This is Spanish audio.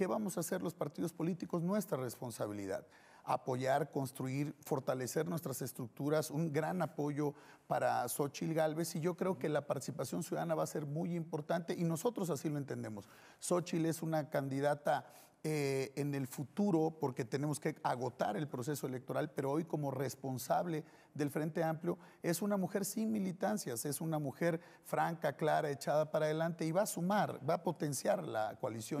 ¿Qué vamos a hacer los partidos políticos? Nuestra responsabilidad apoyar, construir, fortalecer nuestras estructuras, un gran apoyo para Xochitl Galvez y yo creo que la participación ciudadana va a ser muy importante y nosotros así lo entendemos. Xochitl es una candidata eh, en el futuro porque tenemos que agotar el proceso electoral, pero hoy como responsable del Frente Amplio es una mujer sin militancias, es una mujer franca, clara, echada para adelante y va a sumar, va a potenciar la coalición.